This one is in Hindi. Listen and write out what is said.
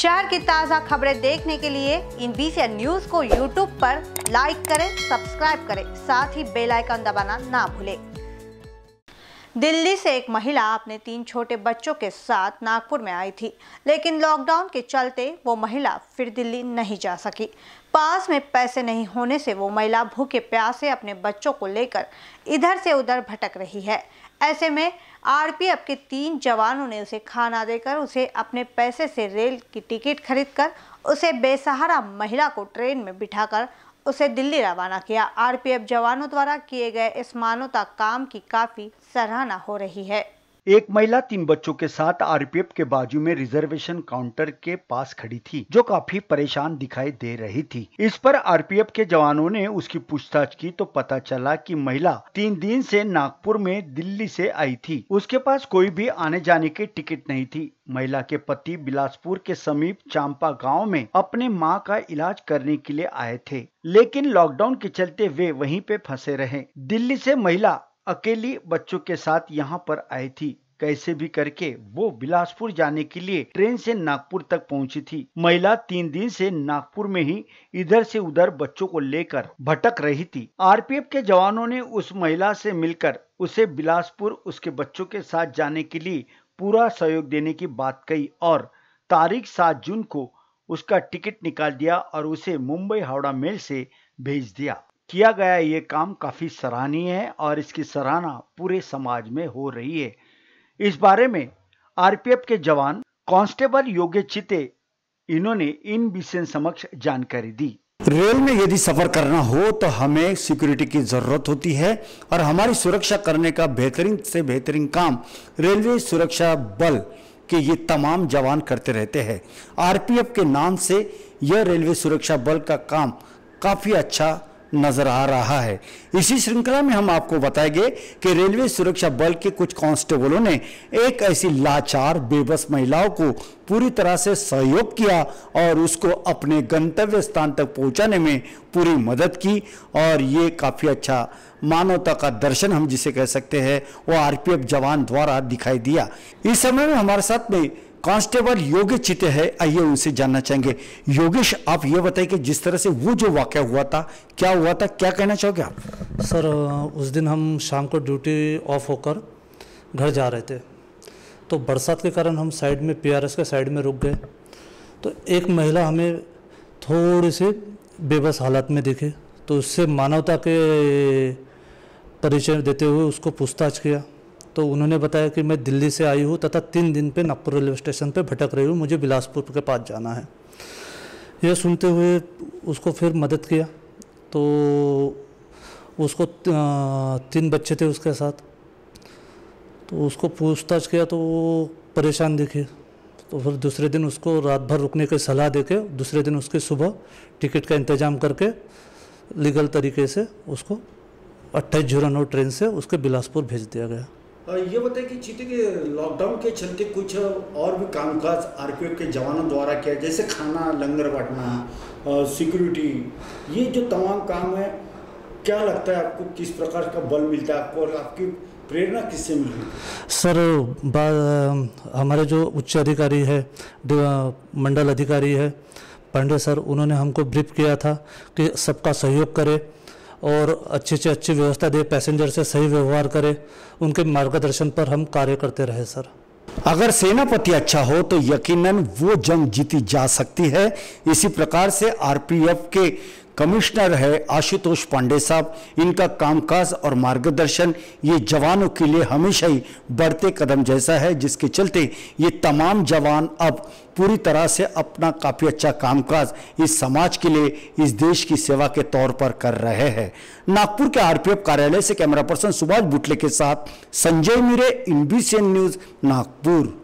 शहर की ताज़ा खबरें देखने के लिए इन बीसी न्यूज को यूट्यूब पर लाइक करें सब्सक्राइब करें साथ ही बेल आइकन दबाना ना भूलें दिल्ली से एक महिला अपने तीन छोटे बच्चों के साथ नागपुर में आई थी लेकिन लॉकडाउन के चलते वो महिला फिर दिल्ली नहीं जा सकी पास में पैसे नहीं होने से वो महिला भूखे प्यासे अपने बच्चों को लेकर इधर से उधर भटक रही है ऐसे में आरपीएफ के तीन जवानों ने उसे खाना देकर उसे अपने पैसे से रेल की टिकट खरीदकर उसे बेसहारा महिला को ट्रेन में बिठाकर उसे दिल्ली रवाना किया आरपीएफ जवानों द्वारा किए गए इस मानवता काम की काफ़ी सराहना हो रही है एक महिला तीन बच्चों के साथ आरपीएफ के बाजू में रिजर्वेशन काउंटर के पास खड़ी थी जो काफी परेशान दिखाई दे रही थी इस पर आरपीएफ के जवानों ने उसकी पूछताछ की तो पता चला कि महिला तीन दिन से नागपुर में दिल्ली से आई थी उसके पास कोई भी आने जाने की टिकट नहीं थी महिला के पति बिलासपुर के समीप चांपा गांव में अपने मां का इलाज करने के लिए आए थे लेकिन लॉकडाउन के चलते वे वहीं पे फंसे रहे दिल्ली से महिला अकेली बच्चों के साथ यहाँ पर आई थी कैसे भी करके वो बिलासपुर जाने के लिए ट्रेन से नागपुर तक पहुंची थी महिला तीन दिन से नागपुर में ही इधर से उधर बच्चों को लेकर भटक रही थी आरपीएफ के जवानों ने उस महिला से मिलकर उसे बिलासपुर उसके बच्चों के साथ जाने के लिए पूरा सहयोग देने की बात कही और तारीख सात जून को उसका टिकट निकाल दिया और उसे मुंबई हावड़ा मेल से भेज दिया किया गया ये काम काफ़ी सराहनीय है और इसकी सराहना पूरे समाज में हो रही है इस बारे में आरपीएफ के जवान कांस्टेबल योग्य चिते इन्होंने इन विषय समक्ष जानकारी दी रेल में यदि सफर करना हो तो हमें सिक्योरिटी की ज़रूरत होती है और हमारी सुरक्षा करने का बेहतरीन से बेहतरीन काम रेलवे सुरक्षा बल के ये तमाम जवान करते रहते हैं आरपीएफ के नाम से यह रेलवे सुरक्षा बल का काम काफ़ी अच्छा नजर आ रहा है इसी श्रृंखला में हम आपको बताएंगे कि रेलवे सुरक्षा बल के कुछ कांस्टेबलों ने एक ऐसी लाचार बेबस महिलाओं को पूरी तरह से सहयोग किया और उसको अपने गंतव्य स्थान तक पहुंचाने में पूरी मदद की और ये काफ़ी अच्छा मानवता का दर्शन हम जिसे कह सकते हैं वो आरपीएफ जवान द्वारा दिखाई दिया इस समय में हमारे साथ में कांस्टेबल योगेश चिते है आइए उनसे जानना चाहेंगे योगेश आप ये बताइए कि जिस तरह से वो जो वाक्य हुआ था क्या हुआ था क्या कहना चाहोगे आप सर उस दिन हम शाम को ड्यूटी ऑफ होकर घर जा रहे थे तो बरसात के कारण हम साइड में पी के साइड में रुक गए तो एक महिला हमें थोड़े से बेबस हालत में दिखे तो उससे मानवता के परिचय देते हुए उसको पूछताछ किया तो उन्होंने बताया कि मैं दिल्ली से आई हूँ तथा तीन दिन पे नागपुर रेलवे स्टेशन पे भटक रही हूँ मुझे बिलासपुर के पास जाना है यह सुनते हुए उसको फिर मदद किया तो उसको तीन बच्चे थे उसके साथ तो उसको पूछताछ किया तो वो परेशान दिखी तो फिर दूसरे दिन उसको रात भर रुकने की सलाह दे के दूसरे दिन उसकी सुबह टिकट का इंतज़ाम करके लीगल तरीके से उसको अट्ठाईस जीरो नौ ट्रेन से उसके बिलासपुर भेज दिया गया ये बताइए कि चीते के लॉकडाउन के चलते कुछ और भी कामकाज आरपीएफ के जवानों द्वारा किया जैसे खाना लंगर बांटना सिक्योरिटी ये जो तमाम काम है क्या लगता है आपको किस प्रकार का बल मिलता है आपको और आपकी प्रेरणा किससे मिली सर हमारे जो उच्च अधिकारी है मंडल अधिकारी है पांडे सर उन्होंने हमको ब्रीफ किया था कि सबका सहयोग करें और अच्छे से अच्छी व्यवस्था दे पैसेंजर से सही व्यवहार करे उनके मार्गदर्शन पर हम कार्य करते रहे सर अगर सेनापति अच्छा हो तो यकीनन वो जंग जीती जा सकती है इसी प्रकार से आरपीएफ के कमिश्नर है आशुतोष पांडे साहब इनका कामकाज और मार्गदर्शन ये जवानों के लिए हमेशा ही बढ़ते कदम जैसा है जिसके चलते ये तमाम जवान अब पूरी तरह से अपना काफ़ी अच्छा कामकाज इस समाज के लिए इस देश की सेवा के तौर पर कर रहे हैं नागपुर के आरपीएफ कार्यालय से कैमरा पर्सन सुभाष बुटले के साथ संजय मीरे इन न्यूज़ नागपुर